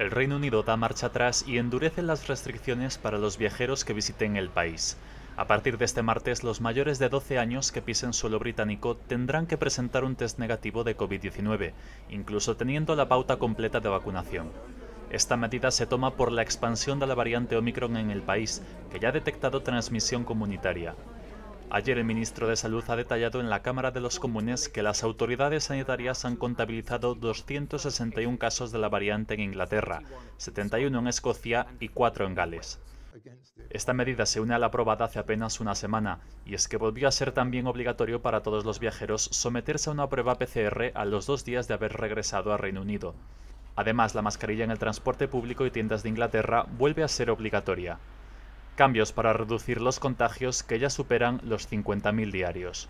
El Reino Unido da marcha atrás y endurece las restricciones para los viajeros que visiten el país. A partir de este martes, los mayores de 12 años que pisen suelo británico tendrán que presentar un test negativo de COVID-19, incluso teniendo la pauta completa de vacunación. Esta medida se toma por la expansión de la variante Omicron en el país, que ya ha detectado transmisión comunitaria. Ayer el ministro de Salud ha detallado en la Cámara de los Comunes que las autoridades sanitarias han contabilizado 261 casos de la variante en Inglaterra, 71 en Escocia y 4 en Gales. Esta medida se une a la aprobada hace apenas una semana, y es que volvió a ser también obligatorio para todos los viajeros someterse a una prueba PCR a los dos días de haber regresado a Reino Unido. Además, la mascarilla en el transporte público y tiendas de Inglaterra vuelve a ser obligatoria cambios para reducir los contagios que ya superan los 50.000 diarios.